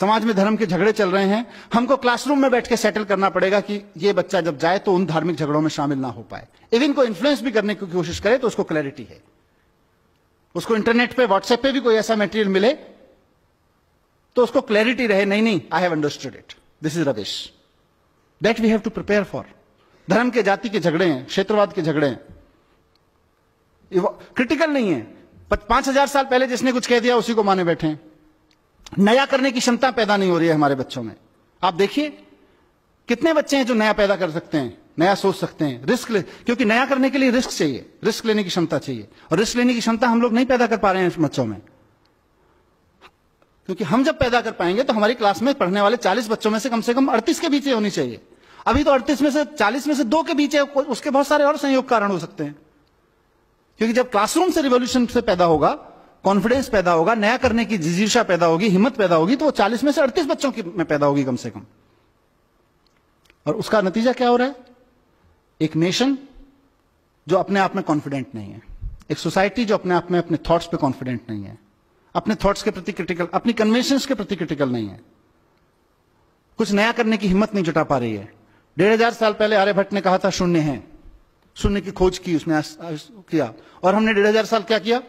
समाज में धर्म के झगड़े चल रहे हैं हमको क्लासरूम में बैठ के सेटल करना पड़ेगा कि ये बच्चा जब जाए तो उन धार्मिक झगड़ों में शामिल ना हो पाए इवन को इन्फ्लुएंस भी करने की कोशिश करे तो उसको क्लैरिटी है उसको इंटरनेट पे व्हाट्सएप पे भी कोई ऐसा मेटेरियल मिले तो उसको क्लैरिटी रहे नहीं नहीं I have understood it this is Ravish that we have to prepare for धर्म के जाति के झगड़े हैं क्षेत्रवाद के झगड़े हैं क्रिटिकल नहीं है पांच हजार साल पहले जिसने कुछ कह दिया उसी को माने बैठे हैं नया करने की क्षमता पैदा नहीं हो रही है हमारे बच्चों में आप देखिए कितने बच्चे हैं जो नया पैदा कर सकते हैं नया सोच सकते हैं रिस्क ले क्योंकि नया करने के लिए रिस्क चाहिए रिस्क लेने की क्षमता चाहिए और रिस्क लेने की क्षमता हम लोग नहीं पैदा कर पा रहे हैं बच्चों में क्योंकि हम जब पैदा कर पाएंगे तो हमारी क्लास में पढ़ने वाले 40 बच्चों में से कम से कम 38 के बीच होनी चाहिए अभी तो 38 में से 40 में से दो के बीच है उसके बहुत सारे और संयोग कारण हो सकते हैं क्योंकि जब क्लासरूम से रिवोल्यूशन से पैदा होगा कॉन्फिडेंस पैदा होगा नया करने की जिजीशा पैदा होगी हिम्मत पैदा होगी तो वो चालीस में से अड़तीस बच्चों की में पैदा होगी कम से कम और उसका नतीजा क्या हो रहा है एक नेशन जो अपने आप में कॉन्फिडेंट नहीं है एक सोसाइटी जो अपने आप में अपने थॉट्स पे कॉन्फिडेंट नहीं है अपने थॉट्स के प्रति क्रिटिकल अपनी कन्वेंशन के प्रति क्रिटिकल नहीं है कुछ नया करने की हिम्मत नहीं जुटा पा रही है डेढ़ हजार साल पहले आर्यभट्ट ने कहा था शून्य है शून्य की खोज की उसने किया और हमने डेढ़ हजार साल क्या किया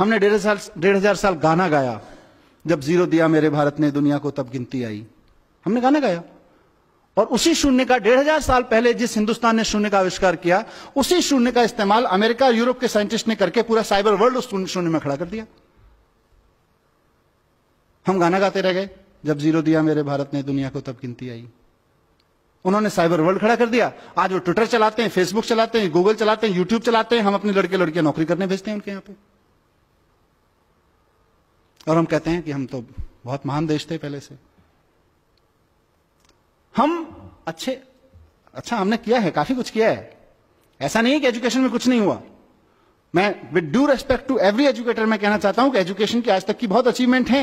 हमने डेढ़ साल डेढ़ हजार साल गाना गाया जब जीरो दिया मेरे भारत ने दुनिया को तब गिनती आई हमने गाना गाया और उसी शून्य का डेढ़ हजार साल पहले जिस हिंदुस्तान ने शून्य का आविष्कार किया उसी शून्य का इस्तेमाल अमेरिका यूरोप के साइंटिस्ट ने करके पूरा साइबर वर्ल्ड उस शून्य में खड़ा कर दिया हम गाना गाते रह गए जब जीरो दिया मेरे भारत ने दुनिया को तब गिनती आई उन्होंने साइबर वर्ल्ड खड़ा कर दिया आज वो ट्विटर चलाते हैं फेसबुक चलाते हैं गूगल चलाते हैं यूट्यूब चलाते हैं हम अपने लड़के लड़कियां नौकरी करने भेजते हैं उनके यहां पर और हम कहते हैं कि हम तो बहुत महान देश थे पहले से हम अच्छे अच्छा हमने किया है काफी कुछ किया है ऐसा नहीं है कि एजुकेशन में कुछ नहीं हुआ मैं with due respect to every educator मैं कहना चाहता हूं कि एजुकेशन की आज तक की बहुत अचीवमेंट है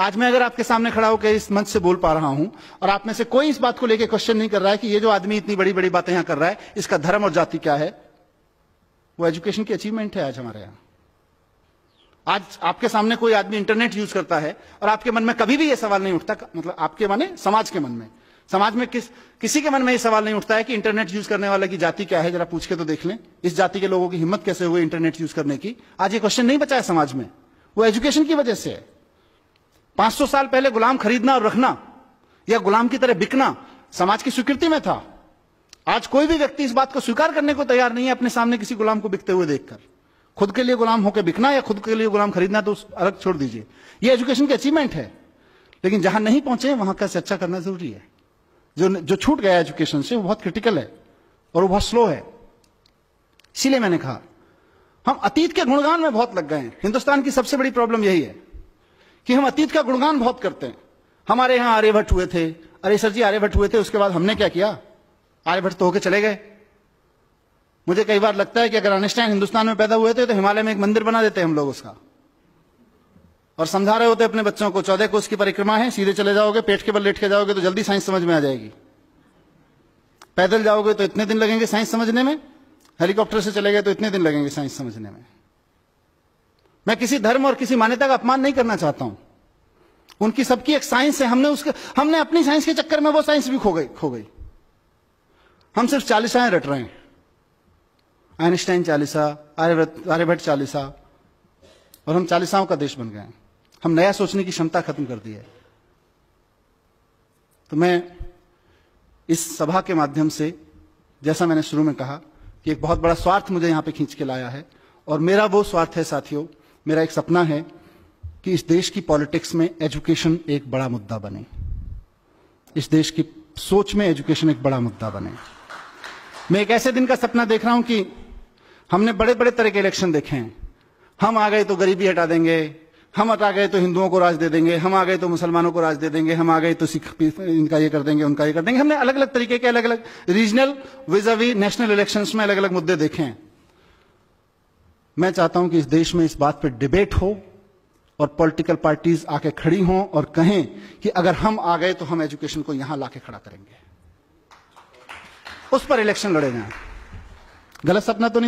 आज मैं अगर आपके सामने खड़ा होकर इस मंच से बोल पा रहा हूं और आप में से कोई इस बात को लेकर क्वेश्चन नहीं कर रहा है कि ये जो आदमी इतनी बड़ी बड़ी बातें यहां कर रहा है इसका धर्म और जाति क्या है वो एजुकेशन की अचीवमेंट है आज हमारे यहां आज आपके सामने कोई आदमी इंटरनेट यूज करता है और आपके मन में कभी भी यह सवाल नहीं उठता मतलब आपके माने समाज के मन में समाज में किस किसी के मन में यह सवाल नहीं उठता है कि इंटरनेट यूज करने वाले की जाति क्या है जरा पूछ के तो देख लें इस जाति के लोगों की हिम्मत कैसे हुई इंटरनेट यूज करने की आज ये क्वेश्चन नहीं बचा है समाज में वो एजुकेशन की वजह से है सौ साल पहले गुलाम खरीदना और रखना या गुलाम की तरह बिकना समाज की स्वीकृति में था आज कोई भी व्यक्ति इस बात को स्वीकार करने को तैयार नहीं है अपने सामने किसी गुलाम को बिकते हुए देखकर खुद के लिए गुलाम होकर बिकना या खुद के लिए गुलाम खरीदना तो अलग छोड़ दीजिए ये एजुकेशन की अचीवमेंट है लेकिन जहां नहीं पहुंचे वहां का अच्छा चर्चा करना जरूरी है जो जो छूट गया एजुकेशन से वो बहुत क्रिटिकल है और वो बहुत स्लो है इसीलिए मैंने कहा हम अतीत के गुणगान में बहुत लग गए हैं हिंदुस्तान की सबसे बड़ी प्रॉब्लम यही है कि हम अतीत का गुणगान बहुत करते हैं हमारे यहां आर्यभट्ट हुए थे अरे सर जी आर्यभट्ट हुए थे उसके बाद हमने क्या किया आर्यभट्ट तो होके चले गए मुझे कई बार लगता है कि अगर आइंस्टाइन हिंदुस्तान में पैदा हुए थे तो हिमालय में एक मंदिर बना देते हम लोग उसका और समझा रहे होते अपने बच्चों को चौदह को उसकी परिक्रमा है सीधे चले जाओगे पेट के बल लेट के जाओगे तो जल्दी साइंस समझ में आ जाएगी पैदल जाओगे तो इतने दिन लगेंगे साइंस समझने में हेलीकॉप्टर से चले गए तो इतने दिन लगेंगे साइंस समझने में मैं किसी धर्म और किसी मान्यता का अपमान नहीं करना चाहता हूं उनकी सबकी एक साइंस है हमने उसके हमने अपनी साइंस के चक्कर में वो साइंस भी खो गई खो गई हम सिर्फ चालीसाएं रट रहे हैं आइंस्टाइन चालीसा आर्यव्रत आर्यभट्ट चालीसा और हम चालीसाओं का देश बन गए हम नया सोचने की क्षमता खत्म कर दी है तो मैं इस सभा के माध्यम से जैसा मैंने शुरू में कहा कि एक बहुत बड़ा स्वार्थ मुझे यहाँ पे खींच के लाया है और मेरा वो स्वार्थ है साथियों मेरा एक सपना है कि इस देश की पॉलिटिक्स में एजुकेशन एक बड़ा मुद्दा बने इस देश की सोच में एजुकेशन एक बड़ा मुद्दा बने मैं एक ऐसे दिन का सपना देख रहा हूं कि हमने बड़े बड़े तरह के इलेक्शन देखे हैं हम आ गए तो गरीबी हटा देंगे हम हटा गए तो हिंदुओं को राज दे देंगे हम आ गए तो मुसलमानों को राज दे देंगे हम आ गए तो सिख इनका ये कर देंगे उनका ये कर देंगे हमने अलग अलग तरीके के अलग अलग रीजनल विजावी नेशनल इलेक्शन में अलग अलग मुद्दे देखे हैं मैं चाहता हूं कि इस देश में इस बात पर डिबेट हो और पॉलिटिकल पार्टीज आके खड़ी हों और कहें कि अगर हम आ गए तो हम एजुकेशन को यहां लाके खड़ा करेंगे उस पर इलेक्शन लड़े जाए गलत सपना तो नहीं